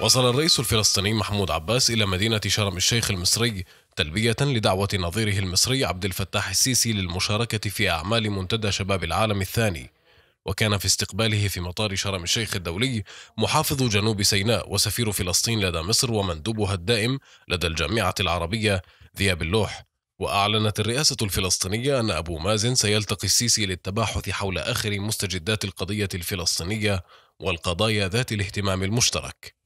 وصل الرئيس الفلسطيني محمود عباس إلى مدينة شرم الشيخ المصري تلبية لدعوة نظيره المصري عبد الفتاح السيسي للمشاركة في أعمال منتدى شباب العالم الثاني وكان في استقباله في مطار شرم الشيخ الدولي محافظ جنوب سيناء وسفير فلسطين لدى مصر ومندوبها الدائم لدى الجامعة العربية ذياب اللوح وأعلنت الرئاسة الفلسطينية أن أبو مازن سيلتقي السيسي للتباحث حول آخر مستجدات القضية الفلسطينية والقضايا ذات الاهتمام المشترك